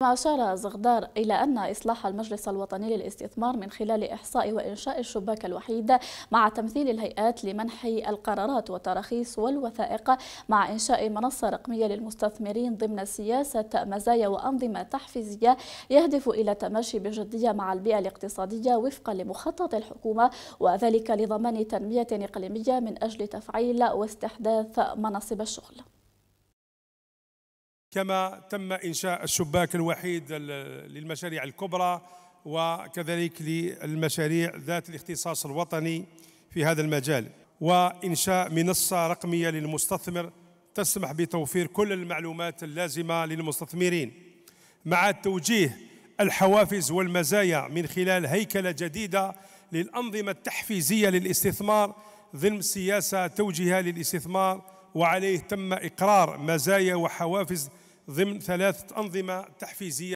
كما أشار زغدار إلى أن إصلاح المجلس الوطني للاستثمار من خلال إحصاء وإنشاء الشباك الوحيد مع تمثيل الهيئات لمنح القرارات والتراخيص والوثائق مع إنشاء منصة رقمية للمستثمرين ضمن سياسة مزايا وأنظمة تحفيزية يهدف إلى التماشي بجدية مع البيئة الاقتصادية وفقا لمخطط الحكومة وذلك لضمان تنمية إقليمية من أجل تفعيل واستحداث مناصب الشغل كما تم إنشاء الشباك الوحيد للمشاريع الكبرى وكذلك للمشاريع ذات الاختصاص الوطني في هذا المجال وإنشاء منصة رقمية للمستثمر تسمح بتوفير كل المعلومات اللازمة للمستثمرين مع توجيه الحوافز والمزايا من خلال هيكلة جديدة للأنظمة التحفيزية للاستثمار ضمن سياسة توجيهها للاستثمار وعليه تم إقرار مزايا وحوافز ضمن ثلاثة أنظمة تحفيزية